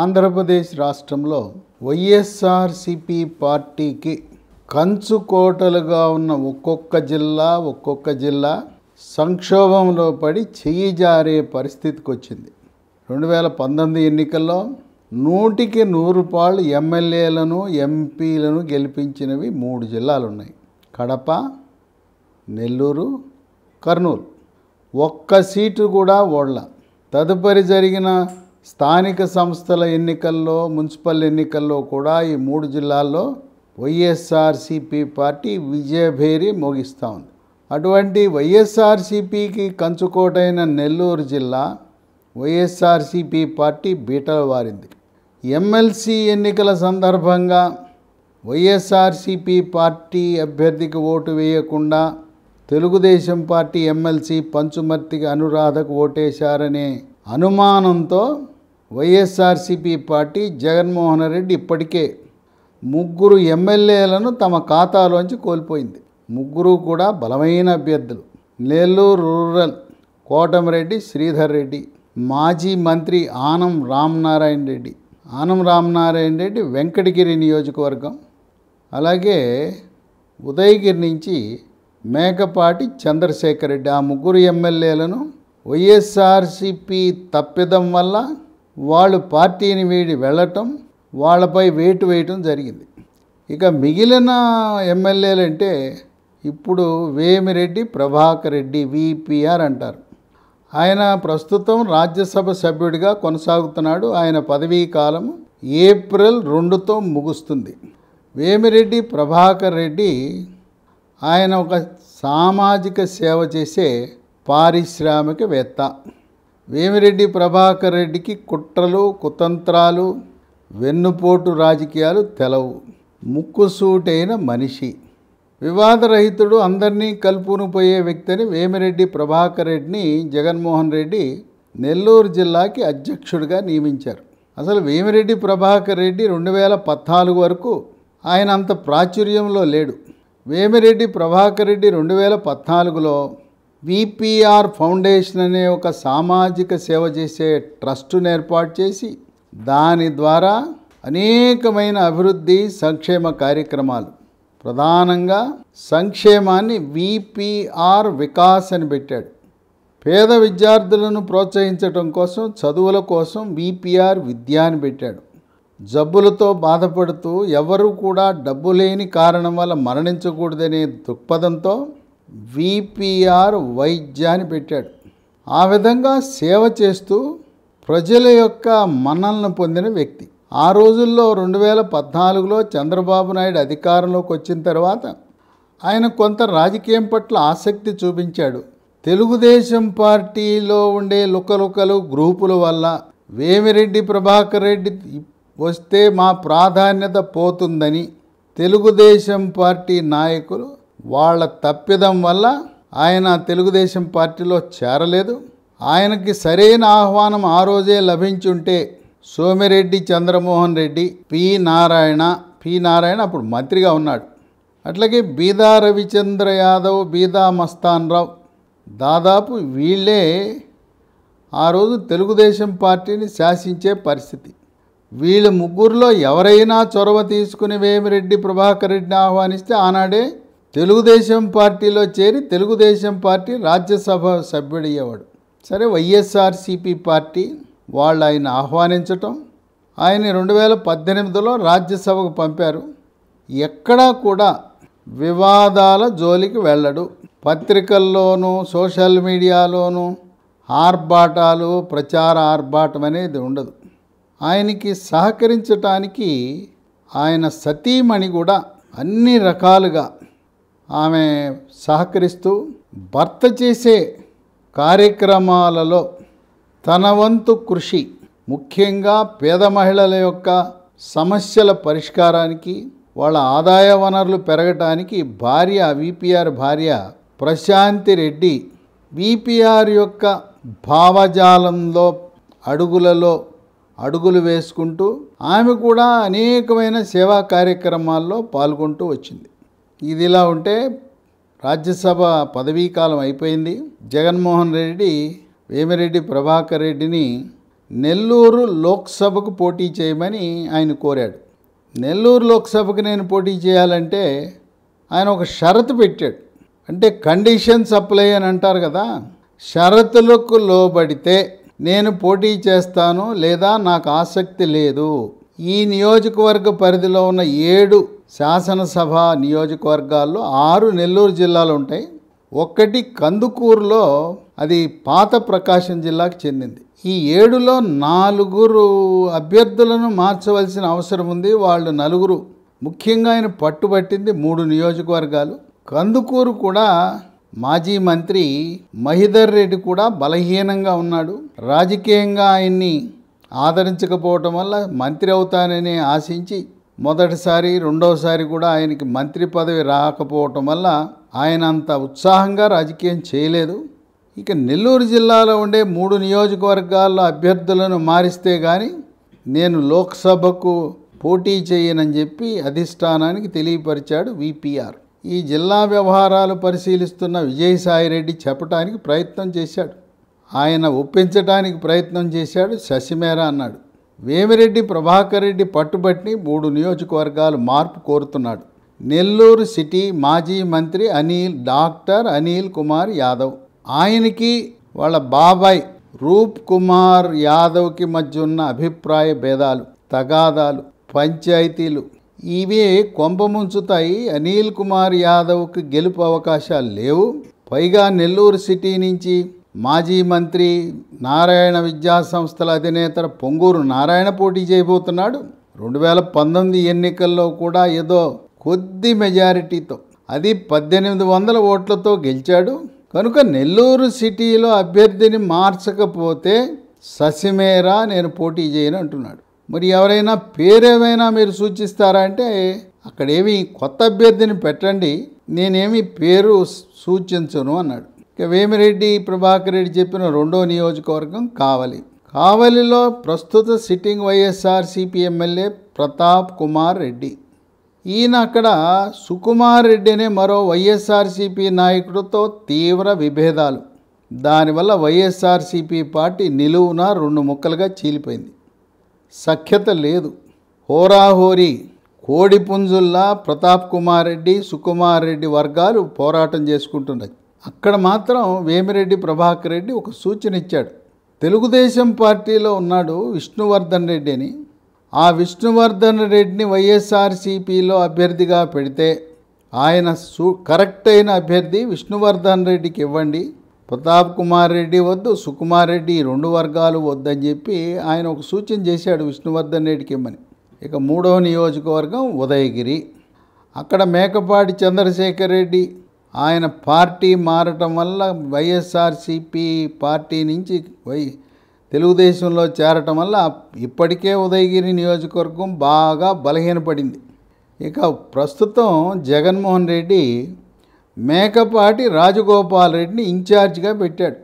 ఆంధ్రప్రదేశ్ రాష్ట్రంలో వైఎస్ఆర్సిపి పార్టీకి కంచుకోటలుగా ఉన్న ఒక్కొక్క జిల్లా ఒక్కొక్క జిల్లా సంక్షోభంలో పడి చెయ్యి జారే పరిస్థితికి వచ్చింది రెండు వేల పంతొమ్మిది ఎన్నికల్లో నూటికి నూరు పాళ్ళు ఎమ్మెల్యేలను ఎంపీలను గెలిపించినవి మూడు జిల్లాలు ఉన్నాయి కడప నెల్లూరు కర్నూలు ఒక్క సీటు కూడా ఓడల తదుపరి జరిగిన స్థానిక సంస్థల ఎన్నికల్లో మున్సిపల్ ఎన్నికల్లో కూడా ఈ మూడు జిల్లాల్లో వైఎస్ఆర్సిపి పార్టీ విజయభేరి మోగిస్తూ ఉంది అటువంటి వైఎస్ఆర్సిపికి కంచుకోటైన నెల్లూరు జిల్లా వైఎస్ఆర్సిపి పార్టీ బీటలు వారింది ఎమ్మెల్సీ ఎన్నికల సందర్భంగా వైఎస్ఆర్సిపి పార్టీ అభ్యర్థికి ఓటు వేయకుండా తెలుగుదేశం పార్టీ ఎమ్మెల్సీ పంచుమర్తికి అనురాధకు ఓటేశారనే అనుమానంతో వైఎస్ఆర్సీపీ పార్టీ జగన్మోహన్ రెడ్డి ఇప్పటికే ముగ్గురు ఎమ్మెల్యేలను తమ ఖాతాలోంచి కోల్పోయింది ముగ్గురు కూడా బలమైన అభ్యర్థులు నెల్లూరు రూరల్ కోటమిరెడ్డి శ్రీధర్ రెడ్డి మాజీ మంత్రి ఆనం రామనారాయణ రెడ్డి ఆనం రామనారాయణ రెడ్డి వెంకటగిరి నియోజకవర్గం అలాగే ఉదయగిరి నుంచి మేకపాటి చంద్రశేఖర్ రెడ్డి ఆ ముగ్గురు ఎమ్మెల్యేలను వైఎస్ఆర్సిపి తప్పిదం వల్ల వాళ్ళు పార్టీని వీడి వెళ్ళటం వాళ్ళపై వేటు వేయటం జరిగింది ఇక మిగిలిన ఎమ్మెల్యేలు అంటే ఇప్పుడు వేమిరెడ్డి ప్రభాకర్ రెడ్డి విపిఆర్ అంటారు ఆయన ప్రస్తుతం రాజ్యసభ సభ్యుడిగా కొనసాగుతున్నాడు ఆయన పదవీ కాలం ఏప్రిల్ రెండుతో ముగుస్తుంది వేమిరెడ్డి ప్రభాకర్ రెడ్డి ఆయన ఒక సామాజిక సేవ చేసే పారిశ్రామికవేత్త వేమిరెడ్డి ప్రభాకర్ రెడ్డికి కుట్రలు కుతంత్రాలు వెన్నుపోటు రాజకీయాలు తెలవు ముక్కుసూటైన మనిషి వివాదరహితుడు అందరినీ కలుపును పోయే వ్యక్తి అని వేమిరెడ్డి ప్రభాకర్ రెడ్డిని జగన్మోహన్ రెడ్డి నెల్లూరు జిల్లాకి అధ్యక్షుడిగా నియమించారు అసలు వేమిరెడ్డి ప్రభాకర్ రెడ్డి రెండు వేల పద్నాలుగు వరకు ఆయన అంత ప్రాచుర్యంలో లేడు వేమిరెడ్డి ప్రభాకర్ రెడ్డి రెండు వేల పద్నాలుగులో విపిఆర్ ఫౌండేషన్ అనే ఒక సామాజిక సేవ చేసే ట్రస్టును ఏర్పాటు చేసి దాని ద్వారా అనేకమైన అభివృద్ధి సంక్షేమ కార్యక్రమాలు ప్రధానంగా సంక్షేమాన్ని విపిఆర్ వికాస్ అని పెట్టాడు పేద విద్యార్థులను ప్రోత్సహించడం కోసం చదువుల కోసం విపిఆర్ విద్య అని పెట్టాడు జబ్బులతో బాధపడుతూ ఎవరు కూడా డబ్బు లేని కారణం వల్ల మరణించకూడదనే దృక్పథంతో విపిఆర్ వైద్య అని పెట్టాడు ఆ విధంగా సేవ చేస్తూ ప్రజల యొక్క మన్నలను పొందిన వ్యక్తి ఆ రోజుల్లో రెండు వేల పద్నాలుగులో చంద్రబాబు నాయుడు అధికారంలోకి వచ్చిన తర్వాత ఆయన కొంత రాజకీయం పట్ల ఆసక్తి చూపించాడు తెలుగుదేశం పార్టీలో ఉండే లుకలుకలు గ్రూపుల వల్ల వేమిరెడ్డి ప్రభాకర్ రెడ్డి వస్తే మా ప్రాధాన్యత పోతుందని తెలుగుదేశం పార్టీ నాయకులు వాళ్ళ తప్పిదం వల్ల ఆయన తెలుగుదేశం పార్టీలో చేరలేదు ఆయనకి సరైన ఆహ్వానం ఆ రోజే లభించుంటే సోమిరెడ్డి చంద్రమోహన్ రెడ్డి పి నారాయణ పి నారాయణ అప్పుడు మంత్రిగా ఉన్నాడు అట్లాగే బీదా రవిచంద్ర యాదవ్ బీదా మస్తాన్ రావు దాదాపు వీళ్ళే ఆ రోజు తెలుగుదేశం పార్టీని శాసించే పరిస్థితి వీళ్ళ ముగ్గురులో ఎవరైనా చొరవ తీసుకుని వేమిరెడ్డి ప్రభాకర్ రెడ్డిని ఆహ్వానిస్తే ఆనాడే తెలుగుదేశం పార్టీలో చేరి తెలుగుదేశం పార్టీ రాజ్యసభ సభ్యుడయ్యేవాడు సరే వైఎస్ఆర్సీపీ పార్టీ వాళ్ళు ఆయన ఆహ్వానించటం ఆయన రెండు వేల పద్దెనిమిదిలో రాజ్యసభకు పంపారు ఎక్కడా కూడా వివాదాల జోలికి వెళ్ళడు పత్రికల్లోనూ సోషల్ మీడియాలోనూ ఆర్భాటాలు ప్రచార ఆర్భాటం అనేది ఉండదు ఆయనకి సహకరించటానికి ఆయన సతీమణి కూడా అన్ని రకాలుగా ఆమె సహకరిస్తూ భర్త చేసే కార్యక్రమాలలో తన వంతు కృషి ముఖ్యంగా పేద మహిళల యొక్క సమస్యల పరిష్కారానికి వాళ్ళ ఆదాయ వనరులు పెరగటానికి భార్య విపిఆర్ భార్య ప్రశాంతి రెడ్డి విపిఆర్ యొక్క భావజాలంలో అడుగులలో అడుగులు వేసుకుంటూ ఆమె కూడా అనేకమైన సేవా కార్యక్రమాల్లో పాల్గొంటూ వచ్చింది ఇదిలా ఉంటే రాజ్యసభ పదవీకాలం అయిపోయింది జగన్మోహన్ రెడ్డి వేమిరెడ్డి ప్రభాకర్ రెడ్డిని నెల్లూరు లోక్సభకు పోటీ చేయమని ఆయన కోరాడు నెల్లూరు లోక్సభకు నేను పోటీ చేయాలంటే ఆయన ఒక షరతు పెట్టాడు అంటే కండిషన్ సప్లై అని అంటారు కదా షరతులకు లోబడితే నేను పోటీ చేస్తాను లేదా నాకు ఆసక్తి లేదు ఈ నియోజకవర్గ పరిధిలో ఉన్న ఏడు శాసనసభ నియోజకవర్గాల్లో ఆరు నెల్లూరు జిల్లాలు ఉంటాయి ఒకటి కందుకూరులో అది పాత ప్రకాశం జిల్లాకు చెందింది ఈ ఏడులో నాలుగురు అభ్యర్థులను మార్చవలసిన అవసరం ఉంది వాళ్ళు నలుగురు ముఖ్యంగా ఆయన పట్టుబట్టింది మూడు నియోజకవర్గాలు కందుకూరు కూడా మాజీ మంత్రి మహిదర్ రెడ్డి కూడా బలహీనంగా ఉన్నాడు రాజకీయంగా ఆయన్ని ఆదరించకపోవటం వల్ల మంత్రి అవుతానని ఆశించి మొదటిసారి రెండవసారి కూడా ఆయనకి మంత్రి పదవి రాకపోవటం వల్ల ఆయన అంత ఉత్సాహంగా రాజకీయం చేయలేదు ఇక నెల్లూరు జిల్లాలో ఉండే మూడు నియోజకవర్గాల్లో అభ్యర్థులను మారిస్తే కానీ నేను లోక్సభకు పోటీ చేయనని చెప్పి అధిష్టానానికి తెలియపరిచాడు విపిఆర్ ఈ జిల్లా వ్యవహారాలు పరిశీలిస్తున్న విజయసాయిరెడ్డి చెప్పటానికి ప్రయత్నం చేశాడు ఆయన ఒప్పించటానికి ప్రయత్నం చేశాడు శశిమేర అన్నాడు వేమిరెడ్డి ప్రభాకర్ రెడ్డి పట్టుబట్టి మూడు నియోజకవర్గాలు మార్పు కోరుతున్నాడు నెల్లూరు సిటీ మాజీ మంత్రి అనిల్ డాక్టర్ అనిల్ కుమార్ యాదవ్ ఆయనకి వాళ్ళ బాబాయ్ రూప్ కుమార్ యాదవ్కి మధ్య ఉన్న అభిప్రాయ భేదాలు తగాదాలు పంచాయతీలు ఇవే కొంపముంచుతాయి అనిల్ కుమార్ యాదవ్కి గెలుపు అవకాశాలు లేవు పైగా నెల్లూరు సిటీ నుంచి మాజీ మంత్రి నారాయణ విద్యా సంస్థల అధినేత పొంగూరు నారాయణ పోటీ చేయబోతున్నాడు రెండు వేల పంతొమ్మిది ఎన్నికల్లో కూడా ఏదో కొద్ది మెజారిటీతో అది పద్దెనిమిది వందల ఓట్లతో గెలిచాడు కనుక నెల్లూరు సిటీలో అభ్యర్థిని మార్చకపోతే ససిమేరా నేను పోటీ చేయను అంటున్నాడు మరి ఎవరైనా పేరేమైనా మీరు సూచిస్తారా అంటే అక్కడేమి కొత్త అభ్యర్థిని పెట్టండి నేనేమి పేరు సూచించను అన్నాడు ఇక వేమిరెడ్డి ప్రభాకర్ రెడ్డి చెప్పిన రెండో నియోజకవర్గం కావలి కావలిలో ప్రస్తుత sitting YSRCP MLA Pratap Kumar Reddy ఈయన అక్కడ సుకుమార్ రెడ్డి అనే మరో వైఎస్ఆర్సీపీ నాయకుడితో తీవ్ర విభేదాలు దానివల్ల వైఎస్ఆర్సీపీ పార్టీ నిలువున రెండు ముక్కలుగా చీలిపోయింది సఖ్యత లేదు హోరాహోరీ కోడిపుంజుల్లా ప్రతాప్ కుమార్ రెడ్డి సుకుమార్ రెడ్డి వర్గాలు పోరాటం చేసుకుంటున్నాయి అక్కడ మాత్రం వేమిరెడ్డి ప్రభాకర్ రెడ్డి ఒక సూచన ఇచ్చాడు తెలుగుదేశం పార్టీలో ఉన్నాడు విష్ణువర్ధన్ రెడ్డి అని ఆ విష్ణువర్ధన్ రెడ్డిని వైఎస్ఆర్సీపీలో అభ్యర్థిగా పెడితే ఆయన సూ కరెక్ట్ అయిన అభ్యర్థి విష్ణువర్ధన్ రెడ్డికి ఇవ్వండి ప్రతాప్ కుమార్ రెడ్డి వద్దు సుకుమార్ రెడ్డి రెండు వర్గాలు వద్దని చెప్పి ఆయన ఒక సూచన చేశాడు విష్ణువర్ధన్ రెడ్డికి ఇమ్మని ఇక మూడవ నియోజకవర్గం ఉదయగిరి అక్కడ మేకపాటి చంద్రశేఖర్ రెడ్డి ఆయన పార్టీ మారటం వల్ల వైఎస్ఆర్సిపి పార్టీ నుంచి వై తెలుగుదేశంలో చేరటం వల్ల ఇప్పటికే ఉదయగిరి నియోజకవర్గం బాగా బలహీనపడింది ఇక ప్రస్తుతం జగన్మోహన్ రెడ్డి మేకపాటి రాజగోపాల్ రెడ్డిని ఇన్ఛార్జిగా పెట్టాడు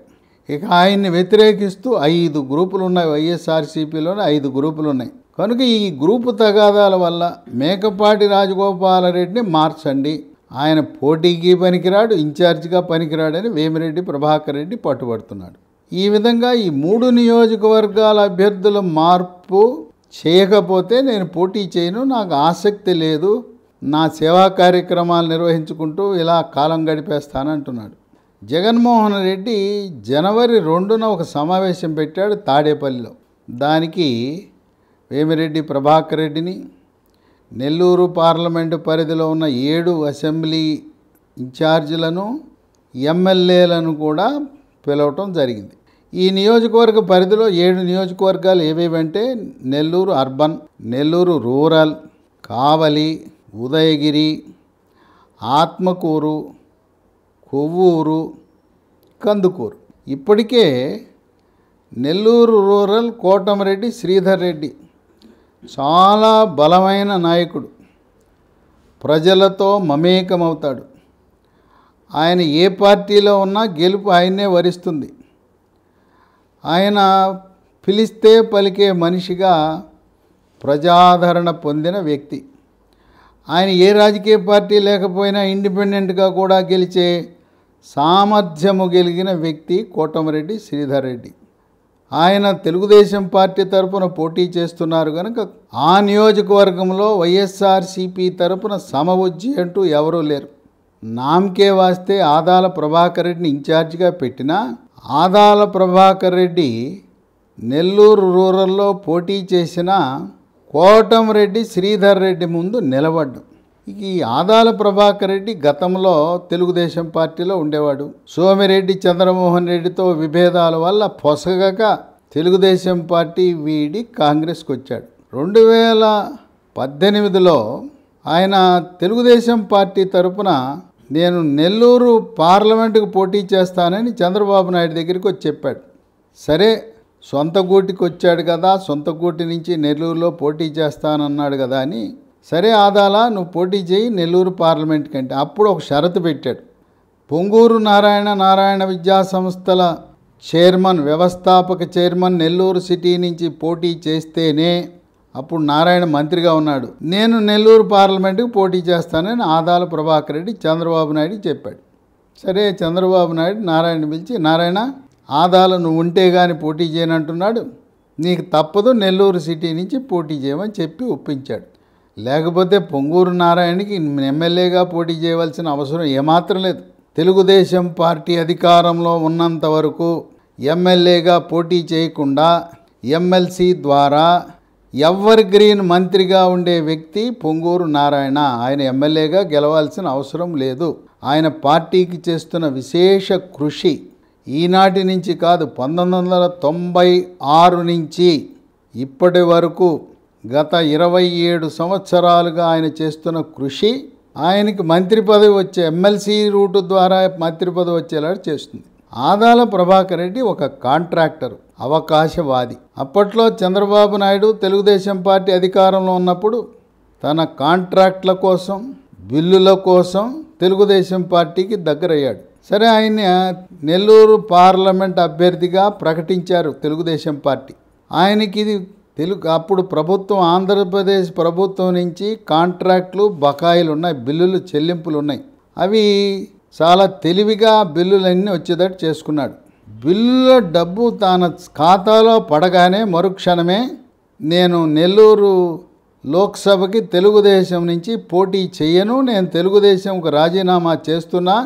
ఇక ఆయన్ని వ్యతిరేకిస్తూ ఐదు గ్రూపులు ఉన్నాయి వైఎస్ఆర్సీపీలోనే ఐదు గ్రూపులు ఉన్నాయి కనుక ఈ గ్రూపు తగాదాల వల్ల మేకపాటి రాజగోపాలరెడ్డిని మార్చండి ఆయన పోటీకి పనికిరాడు ఇన్ఛార్జిగా పనికిరాడని వేమిరెడ్డి ప్రభాకర్ రెడ్డి పట్టుబడుతున్నాడు ఈ విధంగా ఈ మూడు నియోజకవర్గాల అభ్యర్థుల మార్పు చేయకపోతే నేను పోటీ చేయను నాకు ఆసక్తి లేదు నా సేవా కార్యక్రమాలు నిర్వహించుకుంటూ ఇలా కాలం గడిపేస్తానంటున్నాడు జగన్మోహన్ రెడ్డి జనవరి రెండున ఒక సమావేశం పెట్టాడు తాడేపల్లిలో దానికి వేమిరెడ్డి ప్రభాకర్ రెడ్డిని నెల్లూరు పార్లమెంటు పరిధిలో ఉన్న ఏడు అసెంబ్లీ ఇన్ఛార్జీలను ఎమ్మెల్యేలను కూడా పిలవటం జరిగింది ఈ నియోజకవర్గ పరిధిలో ఏడు నియోజకవర్గాలు ఏవేవంటే నెల్లూరు అర్బన్ నెల్లూరు రూరల్ కావలి ఉదయగిరి ఆత్మకూరు కొవ్వూరు కందుకూరు ఇప్పటికే నెల్లూరు రూరల్ కోటమరెడ్డి శ్రీధర్ రెడ్డి చాలా బలమైన నాయకుడు ప్రజలతో మమేకమవుతాడు ఆయన ఏ పార్టీలో ఉన్నా గెలుపు ఆయన్నే వరిస్తుంది ఆయన పిలిస్తే పలికే మనిషిగా ప్రజాదరణ పొందిన వ్యక్తి ఆయన ఏ రాజకీయ పార్టీ లేకపోయినా ఇండిపెండెంట్గా కూడా గెలిచే సామర్థ్యము గెలిగిన వ్యక్తి కోటమరెడ్డి శ్రీధర్ రెడ్డి ఆయన తెలుగుదేశం పార్టీ తరపున పోటీ చేస్తున్నారు కనుక ఆ నియోజకవర్గంలో వైఎస్ఆర్సీపీ తరపున సమవుజ్జి అంటూ ఎవరూ లేరు నామకే వాస్తే ఆదాల ప్రభాకర్ రెడ్డిని ఇన్ఛార్జిగా పెట్టినా ఆదాల ప్రభాకర్ రెడ్డి నెల్లూరు రూరల్లో పోటీ చేసిన కోటం రెడ్డి శ్రీధర్ రెడ్డి ముందు నిలబడ్డం ఈ ఆదాల ప్రభాకర్ రెడ్డి గతంలో తెలుగుదేశం పార్టీలో ఉండేవాడు సోమిరెడ్డి చంద్రమోహన్ రెడ్డితో విభేదాల వల్ల పొసగక తెలుగుదేశం పార్టీ వీడి కాంగ్రెస్కి వచ్చాడు రెండు వేల పద్దెనిమిదిలో ఆయన తెలుగుదేశం పార్టీ తరపున నేను నెల్లూరు పార్లమెంటుకు పోటీ చేస్తానని చంద్రబాబు నాయుడు దగ్గరికి వచ్చి చెప్పాడు సరే సొంత గూటికి వచ్చాడు కదా సొంత గూటి నుంచి నెల్లూరులో పోటీ చేస్తానన్నాడు కదా అని సరే ఆదాల నువ్వు పోటీ చేయి నెల్లూరు పార్లమెంట్ కంటే అప్పుడు ఒక షరతు పెట్టాడు పొంగూరు నారాయణ నారాయణ విద్యా సంస్థల చైర్మన్ వ్యవస్థాపక చైర్మన్ నెల్లూరు సిటీ నుంచి పోటీ చేస్తేనే అప్పుడు నారాయణ మంత్రిగా ఉన్నాడు నేను నెల్లూరు పార్లమెంటుకు పోటీ చేస్తానని ఆదాల ప్రభాకర్ రెడ్డి చంద్రబాబు నాయుడు చెప్పాడు సరే చంద్రబాబు నాయుడు నారాయణ పిలిచి నారాయణ ఆదాల నువ్వు ఉంటే కానీ పోటీ చేయనంటున్నాడు నీకు తప్పదు నెల్లూరు సిటీ నుంచి పోటీ చేయమని చెప్పి ఒప్పించాడు లేకపోతే పొంగూరు నారాయణకి ఎమ్మెల్యేగా పోటీ చేయవలసిన అవసరం ఏమాత్రం లేదు తెలుగుదేశం పార్టీ అధికారంలో ఉన్నంత వరకు ఎమ్మెల్యేగా పోటీ చేయకుండా ఎమ్మెల్సీ ద్వారా ఎవర్ గ్రీన్ మంత్రిగా ఉండే వ్యక్తి పొంగూరు నారాయణ ఆయన ఎమ్మెల్యేగా గెలవాల్సిన అవసరం లేదు ఆయన పార్టీకి చేస్తున్న విశేష కృషి ఈనాటి నుంచి కాదు పంతొమ్మిది వందల తొంభై ఆరు నుంచి ఇప్పటి వరకు గత ఇరవై ఏడు సంవత్సరాలుగా ఆయన చేస్తున్న కృషి ఆయనకి మంత్రి పదవి వచ్చే ఎమ్మెల్సీ రూటు ద్వారా మంత్రి పదవి వచ్చేలాగా చేస్తుంది ఆదాల ప్రభాకర్ రెడ్డి ఒక కాంట్రాక్టర్ అవకాశవాది అప్పట్లో చంద్రబాబు నాయుడు తెలుగుదేశం పార్టీ అధికారంలో ఉన్నప్పుడు తన కాంట్రాక్ట్ల కోసం బిల్లుల కోసం తెలుగుదేశం పార్టీకి దగ్గరయ్యాడు సరే ఆయన నెల్లూరు పార్లమెంట్ అభ్యర్థిగా ప్రకటించారు తెలుగుదేశం పార్టీ ఆయనకి ఇది తెలుగు అప్పుడు ప్రభుత్వం ఆంధ్రప్రదేశ్ ప్రభుత్వం నుంచి కాంట్రాక్ట్లు బకాయిలు ఉన్నాయి బిల్లులు చెల్లింపులు ఉన్నాయి అవి చాలా తెలివిగా బిల్లులన్నీ వచ్చేటట్టు చేసుకున్నాడు బిల్లుల డబ్బు తన ఖాతాలో పడగానే మరుక్షణమే నేను నెల్లూరు లోక్సభకి తెలుగుదేశం నుంచి పోటీ చేయను నేను తెలుగుదేశంకు రాజీనామా చేస్తున్నా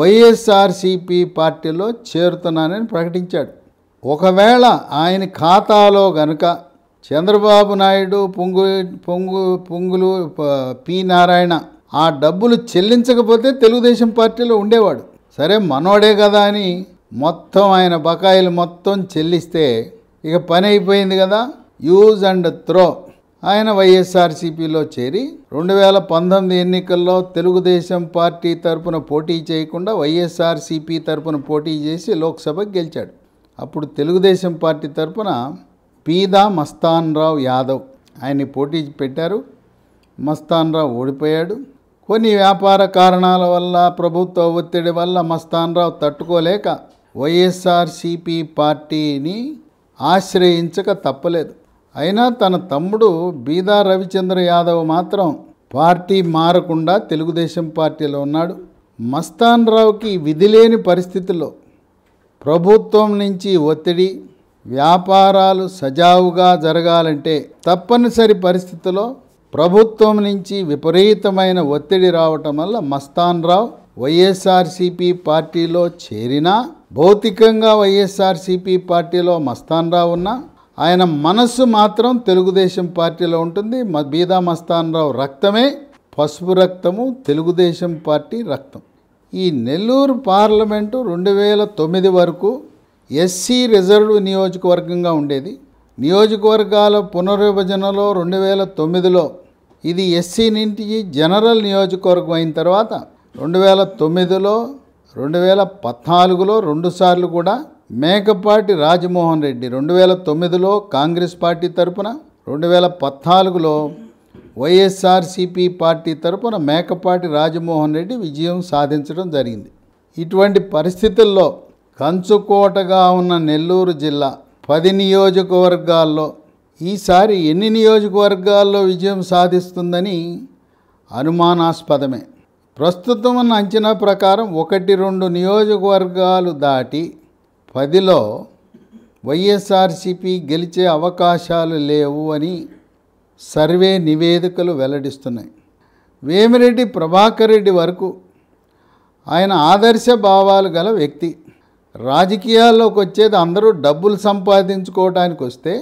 వైఎస్ఆర్సిపి పార్టీలో చేరుతున్నానని ప్రకటించాడు ఒకవేళ ఆయన ఖాతాలో గనుక చంద్రబాబు నాయుడు పొంగు పొంగు పొంగులు పి నారాయణ ఆ డబ్బులు చెల్లించకపోతే తెలుగుదేశం పార్టీలో ఉండేవాడు సరే మనోడే కదా అని మొత్తం ఆయన బకాయిలు మొత్తం చెల్లిస్తే ఇక పని అయిపోయింది కదా యూజ్ అండ్ త్రో ఆయన వైఎస్ఆర్సీపీలో చేరి రెండు వేల పంతొమ్మిది ఎన్నికల్లో తెలుగుదేశం పార్టీ తరపున పోటీ చేయకుండా వైఎస్ఆర్సీపీ తరపున పోటీ చేసి లోక్సభ గెలిచాడు అప్పుడు తెలుగుదేశం పార్టీ తరపున పీదా మస్తాన్రావు యాదవ్ ఆయన్ని పోటీ పెట్టారు మస్తాన్రావు ఓడిపోయాడు కొన్ని వ్యాపార కారణాల వల్ల ప్రభుత్వ ఒత్తిడి వల్ల మస్తాన్రావు తట్టుకోలేక వైఎస్ఆర్సిపి పార్టీని ఆశ్రయించక తప్పలేదు అయినా తన తమ్ముడు బీదా రవిచంద్ర యాదవ్ మాత్రం పార్టీ మారకుండా తెలుగుదేశం పార్టీలో ఉన్నాడు మస్తాన్ రావుకి లేని పరిస్థితుల్లో ప్రభుత్వం నుంచి ఒత్తిడి వ్యాపారాలు సజావుగా జరగాలంటే తప్పనిసరి పరిస్థితుల్లో ప్రభుత్వం నుంచి విపరీతమైన ఒత్తిడి రావటం వల్ల మస్తాన్ రావు వైఎస్ఆర్సీపీ పార్టీలో చేరినా భౌతికంగా వైఎస్ఆర్సీపీ పార్టీలో మస్తాన్ రావు ఉన్నా ఆయన మనస్సు మాత్రం తెలుగుదేశం పార్టీలో ఉంటుంది బీదా మస్తాన్ రావు రక్తమే పసుపు రక్తము తెలుగుదేశం పార్టీ రక్తం ఈ నెల్లూరు పార్లమెంటు రెండు వేల తొమ్మిది వరకు ఎస్సీ రిజర్వ్ నియోజకవర్గంగా ఉండేది నియోజకవర్గాల పునర్విభజనలో రెండు వేల తొమ్మిదిలో ఇది ఎస్సీ నుంచి జనరల్ నియోజకవర్గం అయిన తర్వాత రెండు వేల తొమ్మిదిలో రెండు వేల పద్నాలుగులో రెండుసార్లు కూడా మేకపాటి రాజమోహన్ రెడ్డి రెండు వేల తొమ్మిదిలో కాంగ్రెస్ పార్టీ తరపున రెండు వేల పద్నాలుగులో వైఎస్ఆర్సిపి పార్టీ తరపున మేకపాటి రాజమోహన్ రెడ్డి విజయం సాధించడం జరిగింది ఇటువంటి పరిస్థితుల్లో కంచుకోటగా ఉన్న నెల్లూరు జిల్లా పది నియోజకవర్గాల్లో ఈసారి ఎన్ని నియోజకవర్గాల్లో విజయం సాధిస్తుందని అనుమానాస్పదమే ప్రస్తుతం ఉన్న అంచనా ప్రకారం ఒకటి రెండు నియోజకవర్గాలు దాటి పదిలో వైఎస్ఆర్సిపి గెలిచే అవకాశాలు లేవు అని సర్వే నివేదికలు వెల్లడిస్తున్నాయి వేమిరెడ్డి ప్రభాకర్ రెడ్డి వరకు ఆయన ఆదర్శ భావాలు గల వ్యక్తి రాజకీయాల్లోకి వచ్చేది అందరూ డబ్బులు సంపాదించుకోవడానికి వస్తే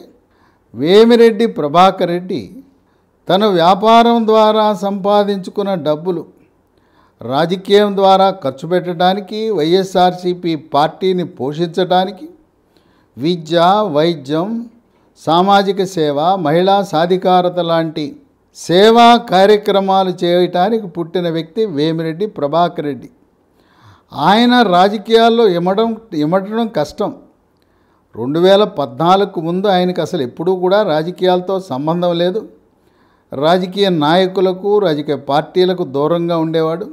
వేమిరెడ్డి ప్రభాకర్ రెడ్డి తన వ్యాపారం ద్వారా సంపాదించుకున్న డబ్బులు రాజకీయం ద్వారా ఖర్చు పెట్టడానికి వైఎస్ఆర్సీపీ పార్టీని పోషించడానికి విద్య వైద్యం సామాజిక సేవ మహిళా సాధికారత లాంటి సేవా కార్యక్రమాలు చేయటానికి పుట్టిన వ్యక్తి వేమిరెడ్డి ప్రభాకర్ రెడ్డి ఆయన రాజకీయాల్లో ఇమడం ఇమ్మడడం కష్టం రెండు వేల పద్నాలుగుకు ముందు ఆయనకు అసలు ఎప్పుడూ కూడా రాజకీయాలతో సంబంధం లేదు రాజకీయ నాయకులకు రాజకీయ పార్టీలకు దూరంగా ఉండేవాడు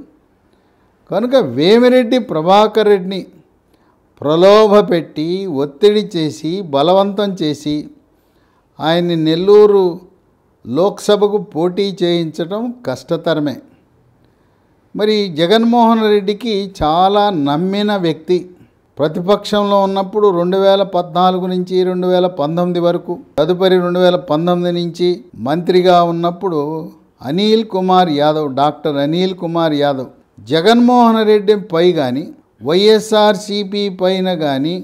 కనుక వేమిరెడ్డి ప్రభాకర్ రెడ్డిని ప్రలోభపెట్టి ఒత్తిడి చేసి బలవంతం చేసి ఆయన్ని నెల్లూరు లోక్సభకు పోటీ చేయించడం కష్టతరమే మరి జగన్మోహన్ రెడ్డికి చాలా నమ్మిన వ్యక్తి ప్రతిపక్షంలో ఉన్నప్పుడు రెండు వేల పద్నాలుగు నుంచి రెండు వేల పంతొమ్మిది వరకు తదుపరి రెండు వేల పంతొమ్మిది నుంచి మంత్రిగా ఉన్నప్పుడు అనిల్ కుమార్ యాదవ్ డాక్టర్ అనిల్ కుమార్ యాదవ్ జగన్మోహన్ రెడ్డి పై కానీ వైఎస్ఆర్సిపి పైన కానీ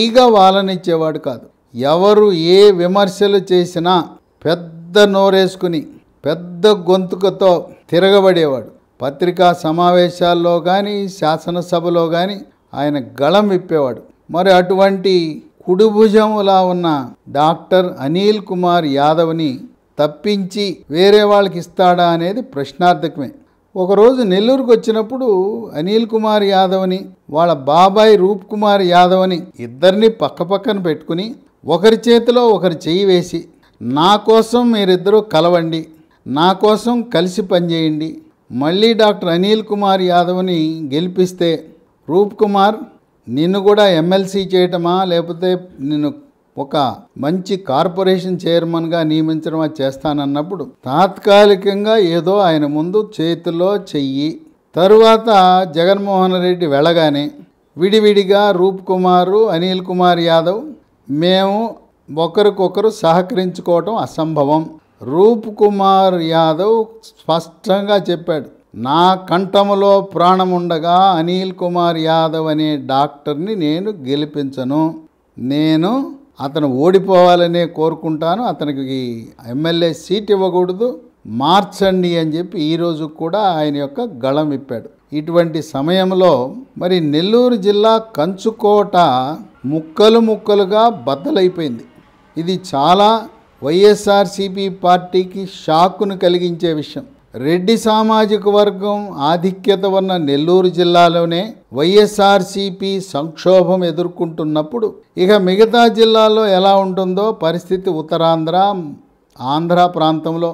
ఈగ వాలనిచ్చేవాడు కాదు ఎవరు ఏ విమర్శలు చేసినా పెద్ద నోరేసుకుని పెద్ద గొంతుకతో తిరగబడేవాడు పత్రికా సమావేశాల్లో కానీ శాసనసభలో కానీ ఆయన గళం విప్పేవాడు మరి అటువంటి కుడుభుజంలా ఉన్న డాక్టర్ అనిల్ కుమార్ యాదవ్ని తప్పించి వేరే వాళ్ళకి ఇస్తాడా అనేది ప్రశ్నార్థకమే ఒకరోజు నెల్లూరుకు వచ్చినప్పుడు అనిల్ కుమార్ యాదవ్ని వాళ్ళ బాబాయ్ రూప్ కుమార్ అని ఇద్దరిని పక్కపక్కన పెట్టుకుని ఒకరి చేతిలో ఒకరి చెయ్యి వేసి నా కోసం మీరిద్దరూ కలవండి నా కోసం కలిసి పనిచేయండి మళ్ళీ డాక్టర్ అనిల్ కుమార్ యాదవ్ని గెలిపిస్తే రూప్ కుమార్ నిన్ను కూడా ఎమ్మెల్సీ చేయటమా లేకపోతే నిన్ను ఒక మంచి కార్పొరేషన్ చైర్మన్గా నియమించడమా చేస్తానన్నప్పుడు తాత్కాలికంగా ఏదో ఆయన ముందు చేతిలో చెయ్యి తరువాత జగన్మోహన్ రెడ్డి వెళ్ళగానే విడివిడిగా రూప్ కుమారు అనిల్ కుమార్ యాదవ్ మేము ఒకరికొకరు సహకరించుకోవటం అసంభవం రూప్ కుమార్ యాదవ్ స్పష్టంగా చెప్పాడు నా కంఠములో ప్రాణం ఉండగా అనిల్ కుమార్ యాదవ్ అనే డాక్టర్ని నేను గెలిపించను నేను అతను ఓడిపోవాలనే కోరుకుంటాను అతనికి ఎమ్మెల్యే సీట్ ఇవ్వకూడదు మార్చండి అని చెప్పి ఈరోజు కూడా ఆయన యొక్క గళం విప్పాడు ఇటువంటి సమయంలో మరి నెల్లూరు జిల్లా కంచుకోట ముక్కలు ముక్కలుగా బద్దలైపోయింది ఇది చాలా వైఎస్ఆర్సీపీ పార్టీకి షాక్ను కలిగించే విషయం రెడ్డి సామాజిక వర్గం ఆధిక్యత ఉన్న నెల్లూరు జిల్లాలోనే వైఎస్ఆర్సీపీ సంక్షోభం ఎదుర్కొంటున్నప్పుడు ఇక మిగతా జిల్లాలో ఎలా ఉంటుందో పరిస్థితి ఉత్తరాంధ్ర ఆంధ్ర ప్రాంతంలో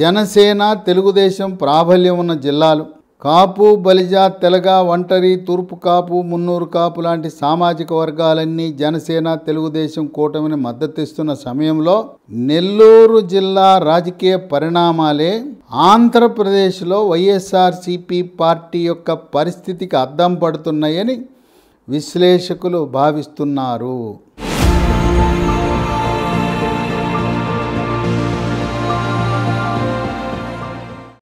జనసేన తెలుగుదేశం ప్రాబల్యం ఉన్న జిల్లాలు కాపు బలిజ తెలగ ఒంటరి తూర్పు కాపు మున్నూరు కాపు లాంటి సామాజిక వర్గాలన్నీ జనసేన తెలుగుదేశం కూటమిని మద్దతిస్తున్న సమయంలో నెల్లూరు జిల్లా రాజకీయ పరిణామాలే ఆంధ్రప్రదేశ్లో వైఎస్ఆర్సిపి పార్టీ యొక్క పరిస్థితికి అద్దం పడుతున్నాయని విశ్లేషకులు భావిస్తున్నారు